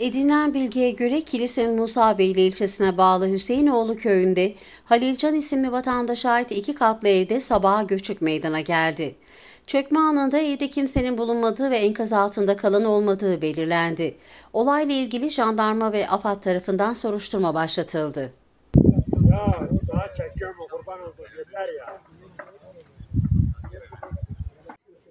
Edinilen bilgiye göre Kilisenin Musabeyli ilçesine bağlı Hüseyinoğlu köyünde Halilcan isimli vatandaşa ait iki katlı evde sabaha göçük meydana geldi. Çökme anında evde kimsenin bulunmadığı ve enkaz altında kalan olmadığı belirlendi. Olayla ilgili jandarma ve AFAD tarafından soruşturma başlatıldı. Ya daha çekiyor mu kurban olduğu ya.